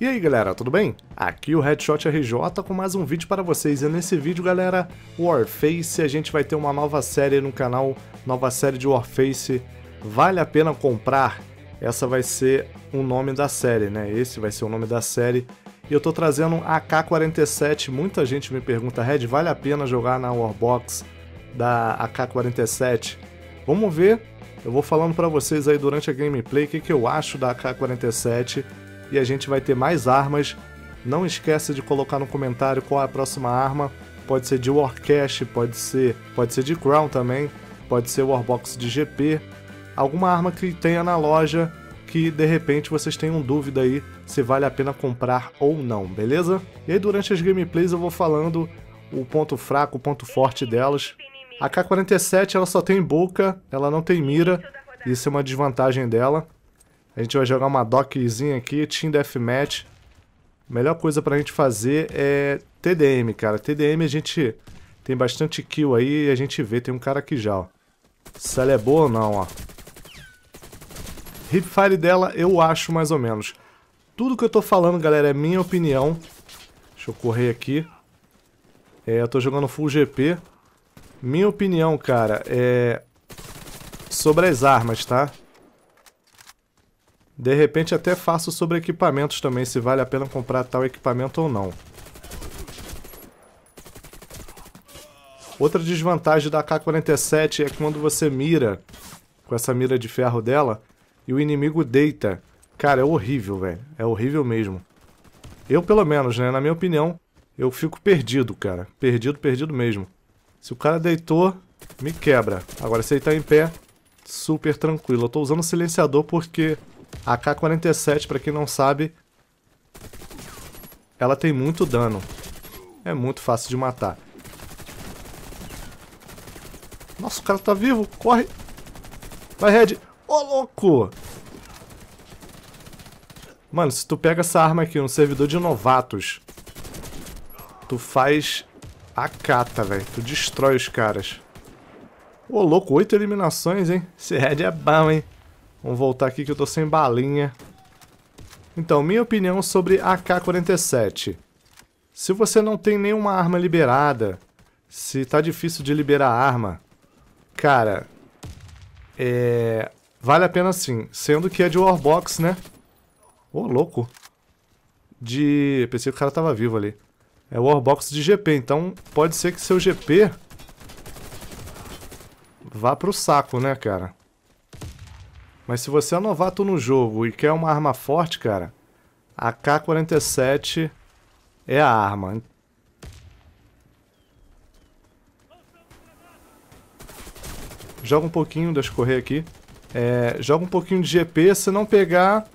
E aí galera, tudo bem? Aqui o Headshot RJ com mais um vídeo para vocês e nesse vídeo galera, Warface, a gente vai ter uma nova série no canal, nova série de Warface, vale a pena comprar? Essa vai ser o nome da série né, esse vai ser o nome da série e eu estou trazendo a AK-47, muita gente me pergunta, Red, vale a pena jogar na Warbox da AK-47? Vamos ver, eu vou falando para vocês aí durante a gameplay o que, que eu acho da AK-47 e a gente vai ter mais armas. Não esqueça de colocar no comentário qual é a próxima arma. Pode ser de Warcash, pode ser, pode ser de Crown também, pode ser Warbox de GP. Alguma arma que tenha na loja que de repente vocês tenham dúvida aí se vale a pena comprar ou não, beleza? E aí durante as gameplays eu vou falando o ponto fraco, o ponto forte delas. A K-47 ela só tem boca, ela não tem mira, isso é uma desvantagem dela. A gente vai jogar uma doczinha aqui, Team Deathmatch. melhor coisa pra gente fazer é TDM, cara. TDM a gente tem bastante kill aí e a gente vê, tem um cara aqui já, ó. Se ela é boa ou não, ó. Hipfire dela eu acho mais ou menos. Tudo que eu tô falando, galera, é minha opinião. Deixa eu correr aqui. É, eu tô jogando full GP. Minha opinião, cara, é... Sobre as armas, tá? De repente até faço sobre equipamentos também, se vale a pena comprar tal equipamento ou não. Outra desvantagem da k 47 é quando você mira com essa mira de ferro dela e o inimigo deita. Cara, é horrível, velho. É horrível mesmo. Eu, pelo menos, né? Na minha opinião, eu fico perdido, cara. Perdido, perdido mesmo. Se o cara deitou, me quebra. Agora, se ele tá em pé, super tranquilo. Eu tô usando o silenciador porque AK-47, pra quem não sabe, ela tem muito dano. É muito fácil de matar. Nossa, o cara tá vivo. Corre. Vai, Red. Ô, oh, louco! Mano, se tu pega essa arma aqui, um servidor de novatos, tu faz a cata, velho. Tu destrói os caras. Ô, louco, oito eliminações, hein? Esse Red é bom, hein? Vamos voltar aqui que eu tô sem balinha. Então, minha opinião sobre AK-47. Se você não tem nenhuma arma liberada, se tá difícil de liberar a arma, cara, é... vale a pena sim. Sendo que é de Warbox, né? Ô, oh, louco. De... pensei que o cara tava vivo ali. É Warbox de GP, então pode ser que seu GP vá pro saco, né, cara? Mas se você é novato no jogo e quer uma arma forte, cara, a K-47 é a arma. Joga um pouquinho, deixa eu correr aqui. É, joga um pouquinho de GP, se não pegar...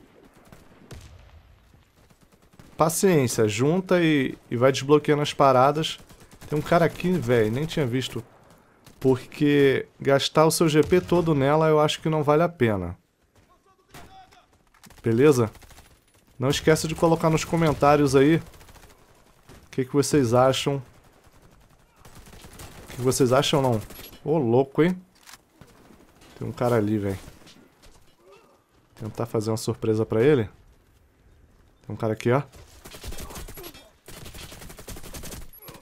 Paciência, junta e, e vai desbloqueando as paradas. Tem um cara aqui, velho, nem tinha visto porque gastar o seu GP todo nela eu acho que não vale a pena beleza? Não esqueça de colocar nos comentários aí o que, que vocês acham. O que, que vocês acham não? Ô, oh, louco, hein? Tem um cara ali, velho. Tentar fazer uma surpresa pra ele. Tem um cara aqui, ó.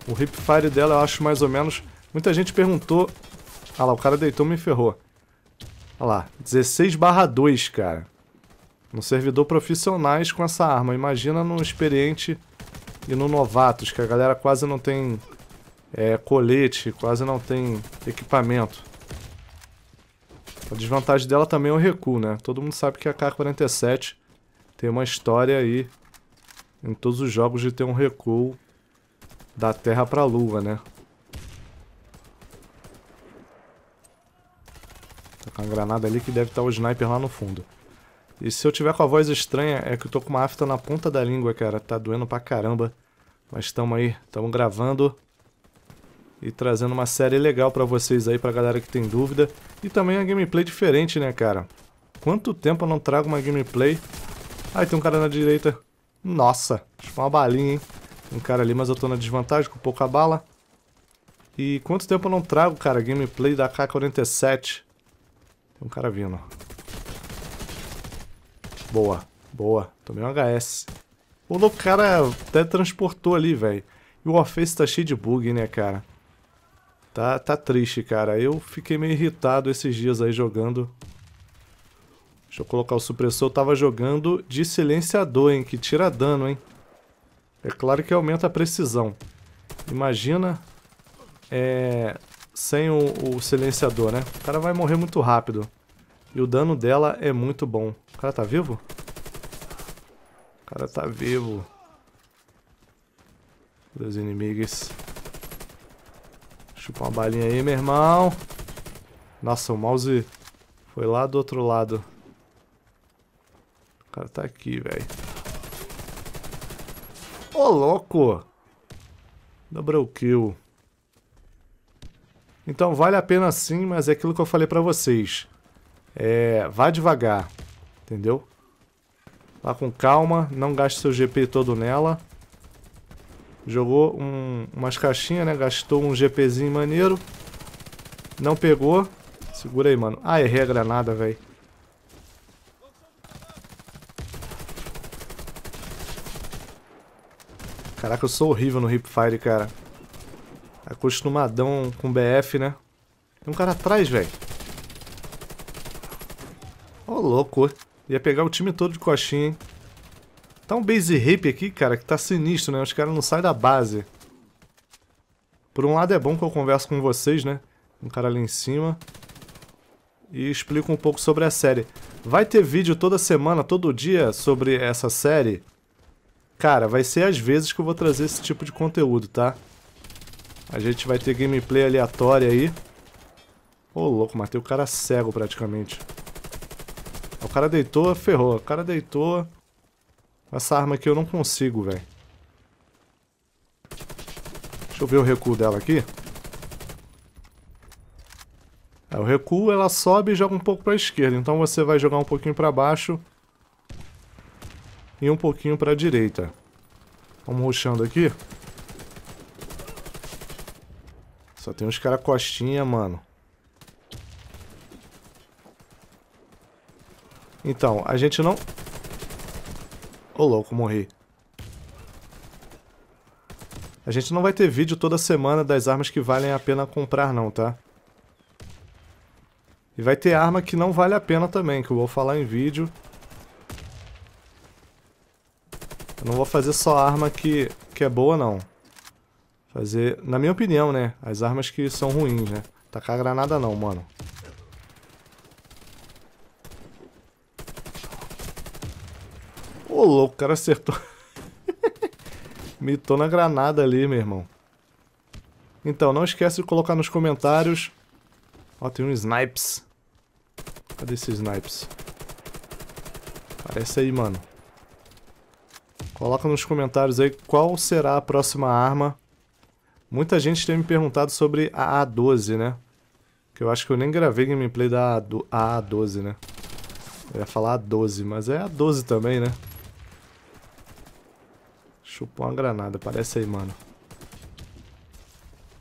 O hipfire dela eu acho mais ou menos... Muita gente perguntou... Ah lá, o cara deitou e me ferrou. Olha lá, 16 barra 2, cara. No servidor profissionais com essa arma. Imagina no experiente e no novatos, que a galera quase não tem é, colete, quase não tem equipamento. A desvantagem dela também é o recuo, né? Todo mundo sabe que a K-47 tem uma história aí em todos os jogos de ter um recuo da Terra pra Lua, né? Tá com uma granada ali que deve estar tá o sniper lá no fundo. E se eu tiver com a voz estranha, é que eu tô com uma afta na ponta da língua, cara. Tá doendo pra caramba. Mas tamo aí, tamo gravando e trazendo uma série legal pra vocês aí, pra galera que tem dúvida. E também uma gameplay diferente, né, cara? Quanto tempo eu não trago uma gameplay? Ai, tem um cara na direita. Nossa, tipo uma balinha, hein? Tem um cara ali, mas eu tô na desvantagem, com pouca bala. E quanto tempo eu não trago, cara, gameplay da K-47? Tem um cara vindo, ó. Boa, boa. Tomei um HS. O louco cara até transportou ali, velho. E o Warface tá cheio de bug, né, cara? Tá, tá triste, cara. Eu fiquei meio irritado esses dias aí jogando. Deixa eu colocar o supressor. Eu tava jogando de silenciador, hein? Que tira dano, hein? É claro que aumenta a precisão. Imagina é, sem o, o silenciador, né? O cara vai morrer muito rápido. E o dano dela é muito bom. O cara tá vivo? O cara tá vivo. Dos inimigos. Chupa uma balinha aí, meu irmão. Nossa, o mouse foi lá do outro lado. O cara tá aqui, velho. Ô, louco! o kill. Então vale a pena sim, mas é aquilo que eu falei pra vocês. É, vá devagar. Entendeu? Vá com calma, não gaste seu GP todo nela. Jogou um, umas caixinhas, né? Gastou um GPzinho maneiro. Não pegou. Segura aí, mano. Ah, errei a granada, velho. Caraca, eu sou horrível no Hipfire, cara. É acostumadão com BF, né? Tem um cara atrás, velho. Ô, oh, louco. Ia pegar o time todo de coxinha, hein? Tá um base rape aqui, cara, que tá sinistro, né? Os caras não saem da base. Por um lado é bom que eu converso com vocês, né? Um cara ali em cima. E explico um pouco sobre a série. Vai ter vídeo toda semana, todo dia, sobre essa série? Cara, vai ser às vezes que eu vou trazer esse tipo de conteúdo, tá? A gente vai ter gameplay aleatória aí. Ô, oh, louco, matei o cara cego praticamente cara deitou, ferrou. O cara deitou. Essa arma aqui eu não consigo, velho. Deixa eu ver o recuo dela aqui. É, o recuo, ela sobe e joga um pouco pra esquerda. Então você vai jogar um pouquinho pra baixo. E um pouquinho pra direita. Vamos roxando aqui. Só tem uns caras costinha, mano. Então, a gente não... Ô, oh, louco, morri. A gente não vai ter vídeo toda semana das armas que valem a pena comprar, não, tá? E vai ter arma que não vale a pena também, que eu vou falar em vídeo. Eu não vou fazer só arma que, que é boa, não. Fazer, na minha opinião, né? As armas que são ruins, né? Tacar granada não, mano. Ô, louco, o cara acertou. Mitou na granada ali, meu irmão. Então, não esquece de colocar nos comentários. Ó, tem um snipes. Cadê esse snipes? Aparece aí, mano. Coloca nos comentários aí qual será a próxima arma. Muita gente tem me perguntado sobre a A12, né? Que eu acho que eu nem gravei gameplay da A12, né? Eu ia falar A12, mas é A12 também, né? Chupou uma granada, parece aí, mano.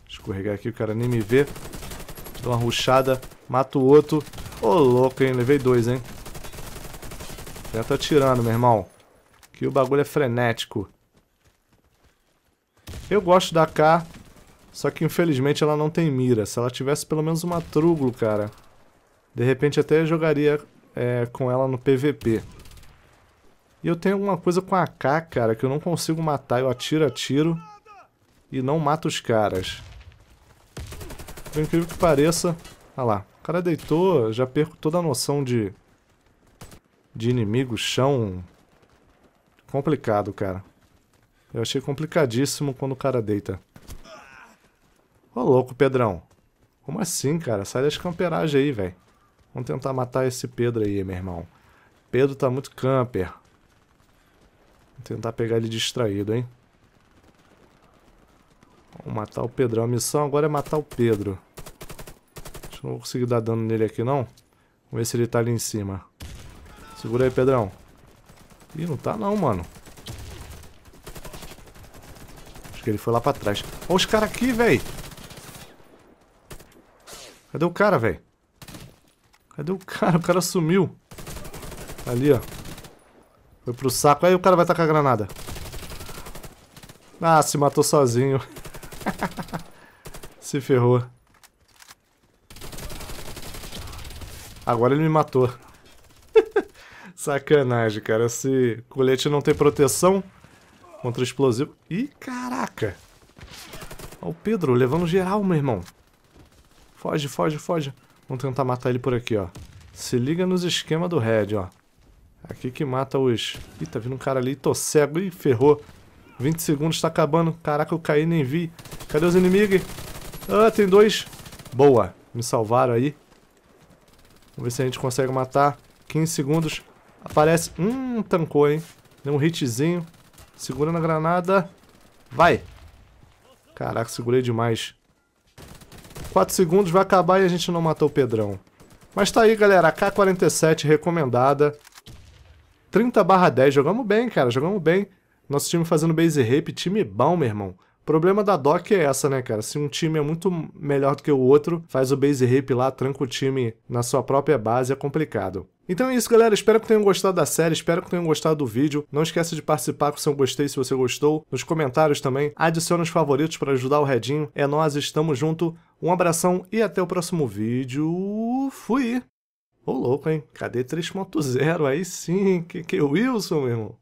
Escorregar aqui, o cara nem me vê. Dou uma ruxada, mato o outro. Ô, oh, louco, hein? Levei dois, hein? Já tô atirando, meu irmão. Que o bagulho é frenético. Eu gosto da K, só que infelizmente ela não tem mira. Se ela tivesse pelo menos uma truglo, cara, de repente até jogaria é, com ela no PVP. E eu tenho alguma coisa com a AK, cara, que eu não consigo matar. Eu atiro, atiro e não mato os caras. Por incrível que pareça... Olha lá, o cara deitou, já perco toda a noção de... De inimigo, chão... Complicado, cara. Eu achei complicadíssimo quando o cara deita. Ô louco, Pedrão. Como assim, cara? Sai da escamperagem aí, velho. Vamos tentar matar esse Pedro aí, meu irmão. Pedro tá muito camper. Vou tentar pegar ele distraído, hein? Vamos matar o Pedrão. A missão agora é matar o Pedro. Acho que não vou conseguir dar dano nele aqui, não. Vamos ver se ele tá ali em cima. Segura aí, Pedrão. Ih, não tá não, mano. Acho que ele foi lá pra trás. Olha os caras aqui, velho. Cadê o cara, velho? Cadê o cara? O cara sumiu. Tá ali, ó. Foi pro saco. Aí o cara vai tacar a granada. Ah, se matou sozinho. se ferrou. Agora ele me matou. Sacanagem, cara. Esse colete não tem proteção contra o explosivo. Ih, caraca. Olha o Pedro levando geral, meu irmão. Foge, foge, foge. Vamos tentar matar ele por aqui, ó. Se liga nos esquemas do Red, ó. Aqui que mata os... Ih, tá vindo um cara ali. Tô cego. Ih, ferrou. 20 segundos, tá acabando. Caraca, eu caí nem vi. Cadê os inimigos? Ah, tem dois. Boa. Me salvaram aí. Vamos ver se a gente consegue matar. 15 segundos. Aparece. Hum, tancou, hein? Deu um hitzinho. Segura na granada. Vai. Caraca, segurei demais. 4 segundos, vai acabar e a gente não matou o Pedrão. Mas tá aí, galera. A K-47 recomendada. 30 barra 10, jogamos bem, cara, jogamos bem. Nosso time fazendo base rape, time bom, meu irmão. O problema da DOC é essa, né, cara? Se um time é muito melhor do que o outro, faz o base rape lá, tranca o time na sua própria base, é complicado. Então é isso, galera. Espero que tenham gostado da série, espero que tenham gostado do vídeo. Não esqueça de participar com seu gostei se você gostou. Nos comentários também, adicione os favoritos para ajudar o Redinho. É nós, estamos junto. Um abração e até o próximo vídeo. Fui! Ô louco, hein? Cadê 3.0? Aí sim, que, que é Wilson, meu irmão.